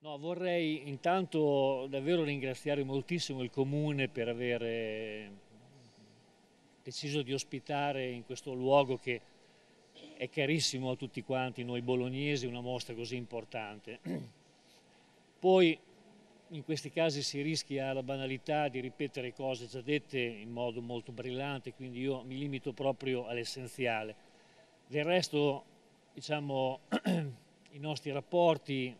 No, vorrei intanto davvero ringraziare moltissimo il Comune per aver eh, deciso di ospitare in questo luogo che è carissimo a tutti quanti noi bolognesi una mostra così importante. Poi in questi casi si rischia la banalità di ripetere cose già dette in modo molto brillante, quindi io mi limito proprio all'essenziale. Del resto, diciamo, i nostri rapporti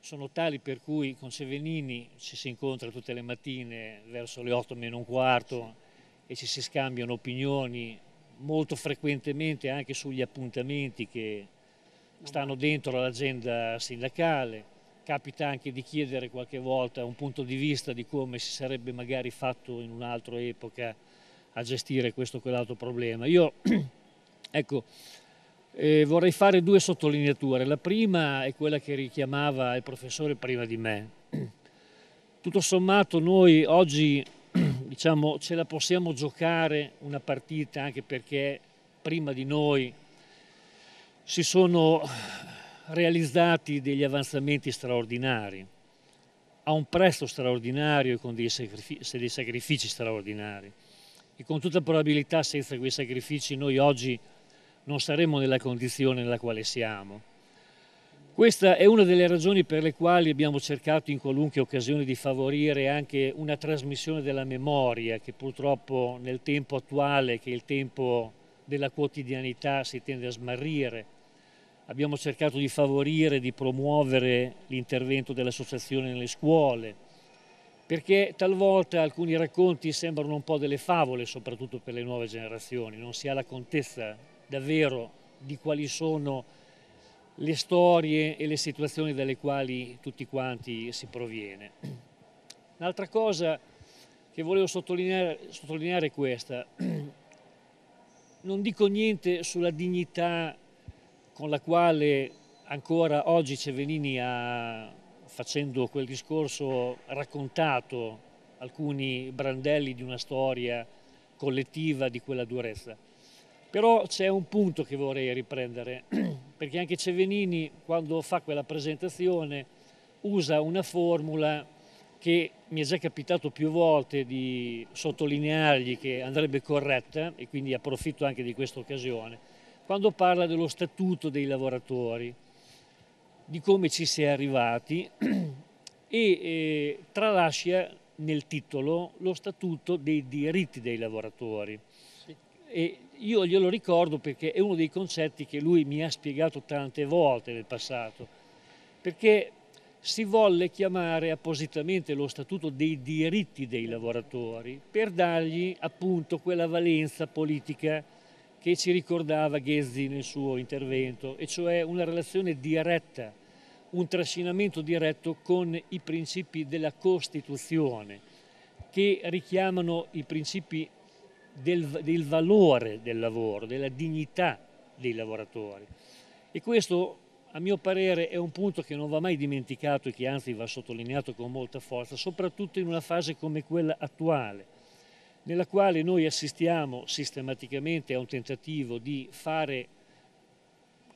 sono tali per cui con Sevenini ci si incontra tutte le mattine verso le 8 meno un quarto e ci si scambiano opinioni molto frequentemente anche sugli appuntamenti che stanno dentro l'agenda sindacale. Capita anche di chiedere qualche volta un punto di vista di come si sarebbe magari fatto in un'altra epoca a gestire questo o quell'altro problema. Io, ecco, eh, vorrei fare due sottolineature. La prima è quella che richiamava il professore prima di me. Tutto sommato noi oggi diciamo, ce la possiamo giocare una partita anche perché prima di noi si sono realizzati degli avanzamenti straordinari, a un prezzo straordinario e con dei sacrifici, dei sacrifici straordinari. E con tutta probabilità senza quei sacrifici noi oggi non saremmo nella condizione nella quale siamo. Questa è una delle ragioni per le quali abbiamo cercato in qualunque occasione di favorire anche una trasmissione della memoria che purtroppo nel tempo attuale, che è il tempo della quotidianità, si tende a smarrire. Abbiamo cercato di favorire, di promuovere l'intervento dell'associazione nelle scuole, perché talvolta alcuni racconti sembrano un po' delle favole, soprattutto per le nuove generazioni, non si ha la contezza davvero di quali sono le storie e le situazioni dalle quali tutti quanti si proviene. Un'altra cosa che volevo sottolineare, sottolineare è questa. Non dico niente sulla dignità con la quale ancora oggi Cevenini ha, facendo quel discorso, raccontato alcuni brandelli di una storia collettiva di quella durezza. Però c'è un punto che vorrei riprendere, perché anche Cevenini quando fa quella presentazione usa una formula che mi è già capitato più volte di sottolineargli che andrebbe corretta e quindi approfitto anche di questa occasione, quando parla dello statuto dei lavoratori, di come ci si è arrivati e eh, tralascia nel titolo lo statuto dei diritti dei lavoratori e io glielo ricordo perché è uno dei concetti che lui mi ha spiegato tante volte nel passato, perché si volle chiamare appositamente lo Statuto dei diritti dei lavoratori per dargli appunto quella valenza politica che ci ricordava Ghezzi nel suo intervento, e cioè una relazione diretta, un trascinamento diretto con i principi della Costituzione, che richiamano i principi del, del valore del lavoro, della dignità dei lavoratori. E questo, a mio parere, è un punto che non va mai dimenticato e che anzi va sottolineato con molta forza, soprattutto in una fase come quella attuale, nella quale noi assistiamo sistematicamente a un tentativo di fare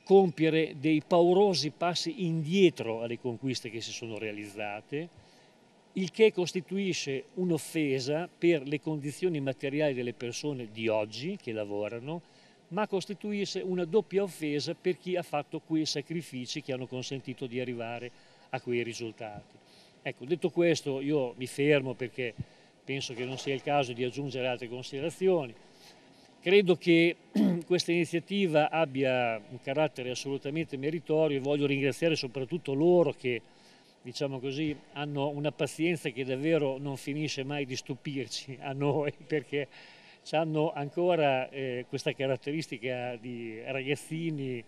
compiere dei paurosi passi indietro alle conquiste che si sono realizzate il che costituisce un'offesa per le condizioni materiali delle persone di oggi che lavorano, ma costituisce una doppia offesa per chi ha fatto quei sacrifici che hanno consentito di arrivare a quei risultati. Ecco, detto questo io mi fermo perché penso che non sia il caso di aggiungere altre considerazioni. Credo che questa iniziativa abbia un carattere assolutamente meritorio e voglio ringraziare soprattutto loro che diciamo così, hanno una pazienza che davvero non finisce mai di stupirci a noi perché hanno ancora eh, questa caratteristica di ragazzini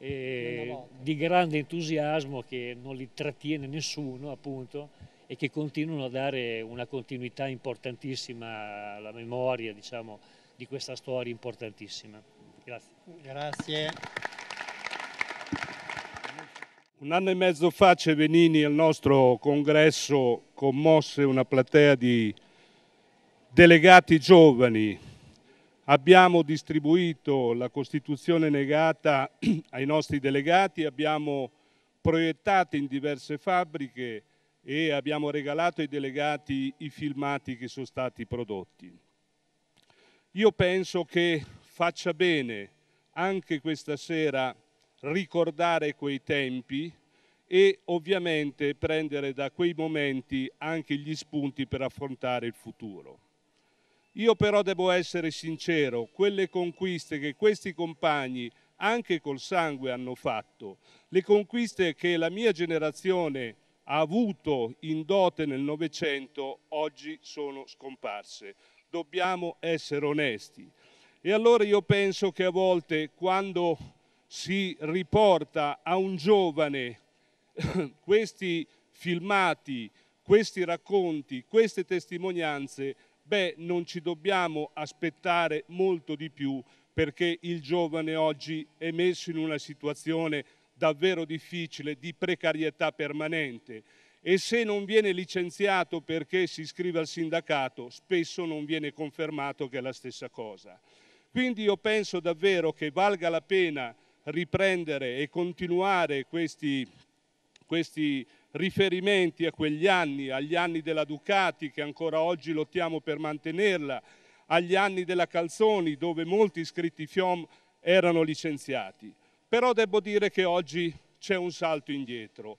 eh, di grande entusiasmo che non li trattiene nessuno appunto e che continuano a dare una continuità importantissima alla memoria diciamo, di questa storia importantissima. Grazie. Grazie. Un anno e mezzo fa Cevenini al nostro congresso commosse una platea di delegati giovani. Abbiamo distribuito la Costituzione negata ai nostri delegati, abbiamo proiettato in diverse fabbriche e abbiamo regalato ai delegati i filmati che sono stati prodotti. Io penso che faccia bene anche questa sera ricordare quei tempi e ovviamente prendere da quei momenti anche gli spunti per affrontare il futuro. Io però devo essere sincero, quelle conquiste che questi compagni anche col sangue hanno fatto, le conquiste che la mia generazione ha avuto in dote nel Novecento oggi sono scomparse. Dobbiamo essere onesti. E allora io penso che a volte quando si riporta a un giovane questi filmati, questi racconti, queste testimonianze, beh, non ci dobbiamo aspettare molto di più perché il giovane oggi è messo in una situazione davvero difficile di precarietà permanente e se non viene licenziato perché si iscrive al sindacato, spesso non viene confermato che è la stessa cosa. Quindi io penso davvero che valga la pena riprendere e continuare questi, questi riferimenti a quegli anni, agli anni della Ducati che ancora oggi lottiamo per mantenerla, agli anni della Calzoni dove molti iscritti FIOM erano licenziati. Però devo dire che oggi c'è un salto indietro.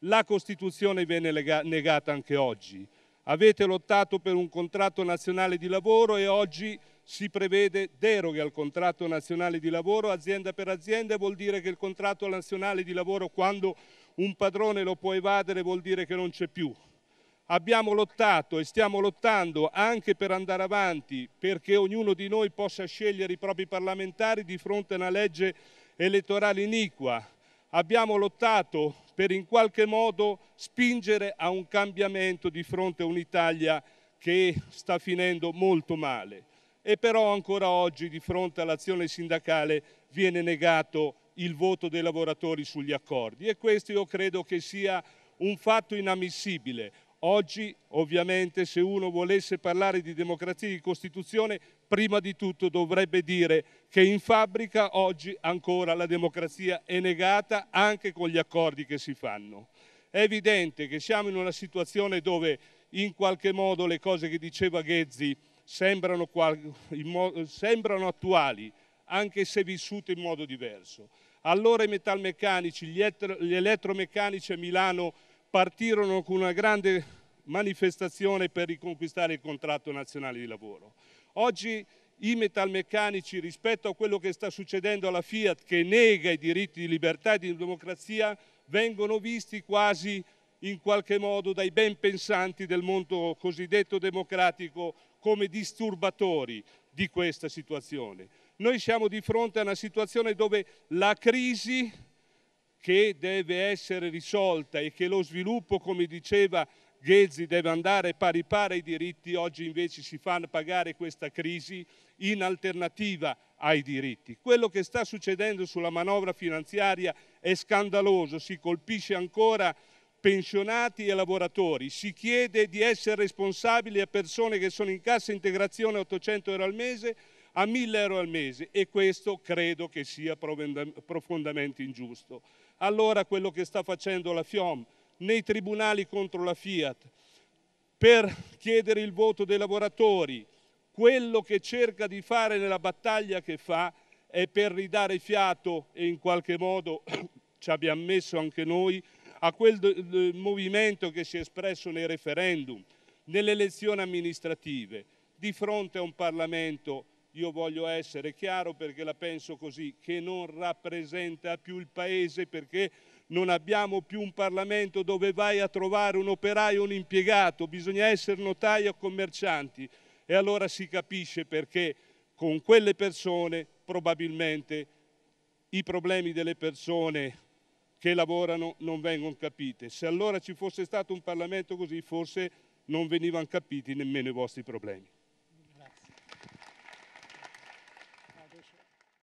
La Costituzione viene negata anche oggi. Avete lottato per un contratto nazionale di lavoro e oggi si prevede deroghe al contratto nazionale di lavoro azienda per azienda, vuol dire che il contratto nazionale di lavoro quando un padrone lo può evadere vuol dire che non c'è più. Abbiamo lottato e stiamo lottando anche per andare avanti perché ognuno di noi possa scegliere i propri parlamentari di fronte a una legge elettorale iniqua. Abbiamo lottato per in qualche modo spingere a un cambiamento di fronte a un'Italia che sta finendo molto male e però ancora oggi di fronte all'azione sindacale viene negato il voto dei lavoratori sugli accordi e questo io credo che sia un fatto inammissibile. Oggi ovviamente se uno volesse parlare di democrazia e di Costituzione prima di tutto dovrebbe dire che in fabbrica oggi ancora la democrazia è negata anche con gli accordi che si fanno. È evidente che siamo in una situazione dove in qualche modo le cose che diceva Ghezzi sembrano, sembrano attuali, anche se vissute in modo diverso. Allora i metalmeccanici, gli, gli elettromeccanici a Milano partirono con una grande manifestazione per riconquistare il contratto nazionale di lavoro. Oggi i metalmeccanici rispetto a quello che sta succedendo alla Fiat che nega i diritti di libertà e di democrazia vengono visti quasi in qualche modo dai ben pensanti del mondo cosiddetto democratico come disturbatori di questa situazione. Noi siamo di fronte a una situazione dove la crisi che deve essere risolta e che lo sviluppo, come diceva Ghezzi, deve andare pari pari ai diritti, oggi invece si fanno pagare questa crisi in alternativa ai diritti. Quello che sta succedendo sulla manovra finanziaria è scandaloso, si colpisce ancora pensionati e lavoratori. Si chiede di essere responsabili a persone che sono in cassa integrazione a 800 euro al mese a 1000 euro al mese e questo credo che sia profondamente ingiusto. Allora quello che sta facendo la FIOM nei tribunali contro la Fiat per chiedere il voto dei lavoratori, quello che cerca di fare nella battaglia che fa è per ridare fiato e in qualche modo ci abbiamo messo anche noi a quel eh, movimento che si è espresso nei referendum, nelle elezioni amministrative, di fronte a un Parlamento, io voglio essere chiaro perché la penso così, che non rappresenta più il Paese perché non abbiamo più un Parlamento dove vai a trovare un operaio o un impiegato, bisogna essere notai o commercianti. E allora si capisce perché con quelle persone probabilmente i problemi delle persone che lavorano non vengono capite. Se allora ci fosse stato un Parlamento così forse non venivano capiti nemmeno i vostri problemi.